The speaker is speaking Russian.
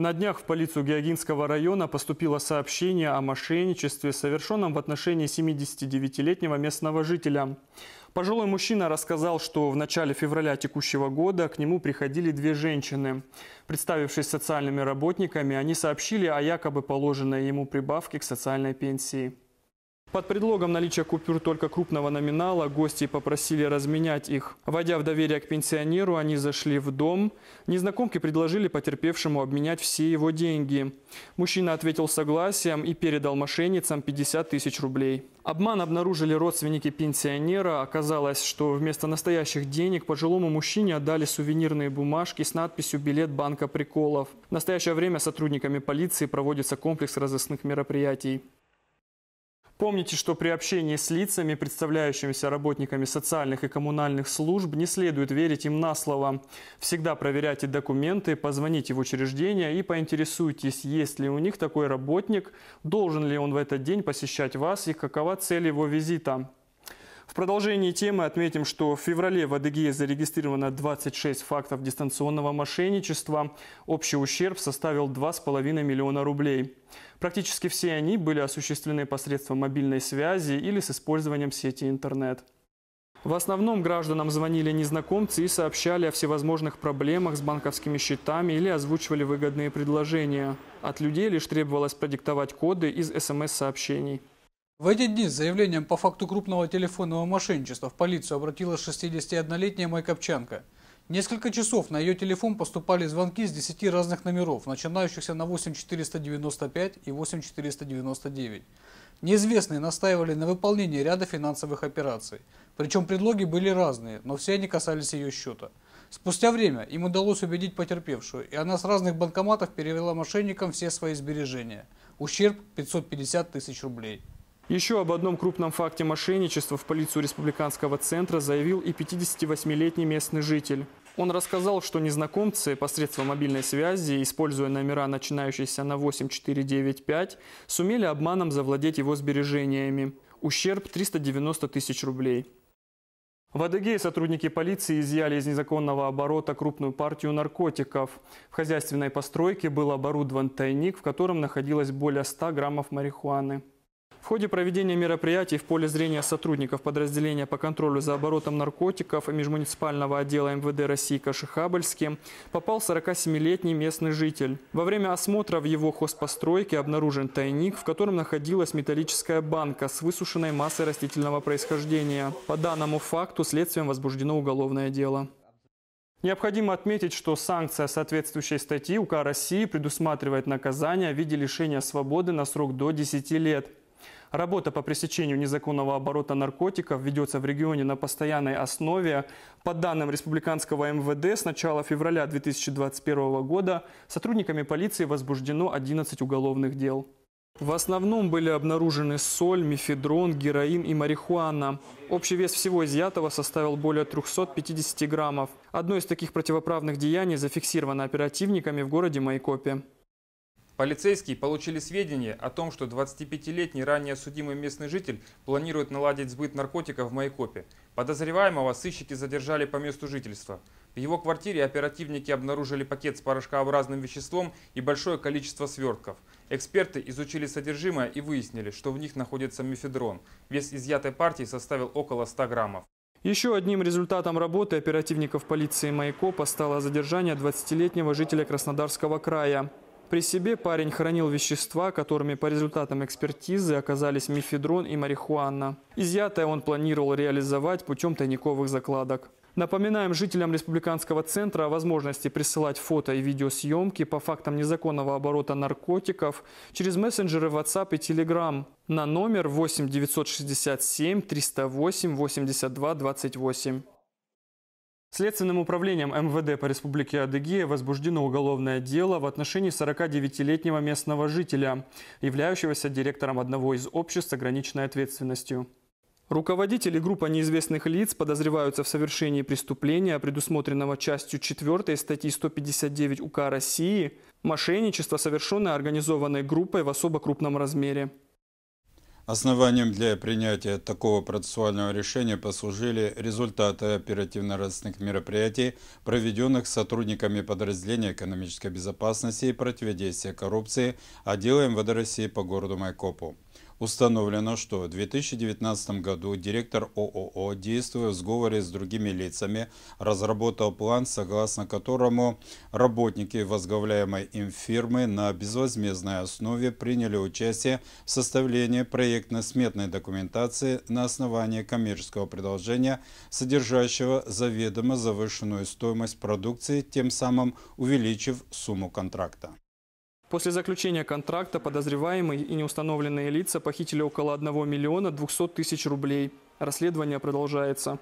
На днях в полицию Геогинского района поступило сообщение о мошенничестве, совершенном в отношении 79-летнего местного жителя. Пожилой мужчина рассказал, что в начале февраля текущего года к нему приходили две женщины. Представившись социальными работниками, они сообщили о якобы положенной ему прибавке к социальной пенсии. Под предлогом наличия купюр только крупного номинала гости попросили разменять их. Войдя в доверие к пенсионеру, они зашли в дом. Незнакомки предложили потерпевшему обменять все его деньги. Мужчина ответил согласием и передал мошенницам 50 тысяч рублей. Обман обнаружили родственники пенсионера. Оказалось, что вместо настоящих денег пожилому мужчине отдали сувенирные бумажки с надписью «Билет банка приколов». В настоящее время сотрудниками полиции проводится комплекс разыскных мероприятий. Помните, что при общении с лицами, представляющимися работниками социальных и коммунальных служб, не следует верить им на слово. Всегда проверяйте документы, позвоните в учреждение и поинтересуйтесь, есть ли у них такой работник, должен ли он в этот день посещать вас и какова цель его визита. В продолжении темы отметим, что в феврале в Адыгее зарегистрировано 26 фактов дистанционного мошенничества. Общий ущерб составил 2,5 миллиона рублей. Практически все они были осуществлены посредством мобильной связи или с использованием сети интернет. В основном гражданам звонили незнакомцы и сообщали о всевозможных проблемах с банковскими счетами или озвучивали выгодные предложения. От людей лишь требовалось продиктовать коды из СМС-сообщений. В эти дни с заявлением по факту крупного телефонного мошенничества в полицию обратилась 61-летняя майкопчанка. Несколько часов на ее телефон поступали звонки с 10 разных номеров, начинающихся на 8495 и 8499. Неизвестные настаивали на выполнении ряда финансовых операций. Причем предлоги были разные, но все они касались ее счета. Спустя время им удалось убедить потерпевшую, и она с разных банкоматов перевела мошенникам все свои сбережения. Ущерб 550 тысяч рублей. Еще об одном крупном факте мошенничества в полицию республиканского центра заявил и 58-летний местный житель. Он рассказал, что незнакомцы посредством мобильной связи, используя номера, начинающиеся на 8495, сумели обманом завладеть его сбережениями. Ущерб 390 тысяч рублей. В Адыгее сотрудники полиции изъяли из незаконного оборота крупную партию наркотиков. В хозяйственной постройке был оборудован тайник, в котором находилось более 100 граммов марихуаны. В ходе проведения мероприятий в поле зрения сотрудников подразделения по контролю за оборотом наркотиков и межмуниципального отдела МВД России Кашихабльске попал 47-летний местный житель. Во время осмотра в его хозпостройке обнаружен тайник, в котором находилась металлическая банка с высушенной массой растительного происхождения. По данному факту следствием возбуждено уголовное дело. Необходимо отметить, что санкция соответствующей статьи УК России предусматривает наказание в виде лишения свободы на срок до 10 лет. Работа по пресечению незаконного оборота наркотиков ведется в регионе на постоянной основе. По данным республиканского МВД, с начала февраля 2021 года сотрудниками полиции возбуждено 11 уголовных дел. В основном были обнаружены соль, мифедрон, героин и марихуана. Общий вес всего изъятого составил более 350 граммов. Одно из таких противоправных деяний зафиксировано оперативниками в городе Майкопе. Полицейские получили сведения о том, что 25-летний ранее судимый местный житель планирует наладить сбыт наркотиков в Майкопе. Подозреваемого сыщики задержали по месту жительства. В его квартире оперативники обнаружили пакет с порошкообразным веществом и большое количество свертков. Эксперты изучили содержимое и выяснили, что в них находится мифедрон. Вес изъятой партии составил около 100 граммов. Еще одним результатом работы оперативников полиции Майкопа стало задержание 20-летнего жителя Краснодарского края. При себе парень хранил вещества, которыми по результатам экспертизы оказались мифедрон и марихуана. Изъятое он планировал реализовать путем тайниковых закладок. Напоминаем жителям Республиканского центра о возможности присылать фото и видеосъемки по фактам незаконного оборота наркотиков через мессенджеры WhatsApp и Telegram на номер 8 967 308 82 28. Следственным управлением МВД по Республике Адыгея возбуждено уголовное дело в отношении 49-летнего местного жителя, являющегося директором одного из обществ с ограниченной ответственностью. Руководители группы неизвестных лиц подозреваются в совершении преступления, предусмотренного частью 4 статьи 159 УК России, мошенничество, совершенное организованной группой в особо крупном размере. Основанием для принятия такого процессуального решения послужили результаты оперативно-розыскных мероприятий, проведенных сотрудниками подразделения экономической безопасности и противодействия коррупции отдела МВД России по городу Майкопу. Установлено, что в 2019 году директор ООО, действуя в сговоре с другими лицами, разработал план, согласно которому работники возглавляемой им фирмы на безвозмездной основе приняли участие в составлении проектно-сметной документации на основании коммерческого предложения, содержащего заведомо завышенную стоимость продукции, тем самым увеличив сумму контракта. После заключения контракта подозреваемые и неустановленные лица похитили около 1 миллиона 200 тысяч рублей. Расследование продолжается.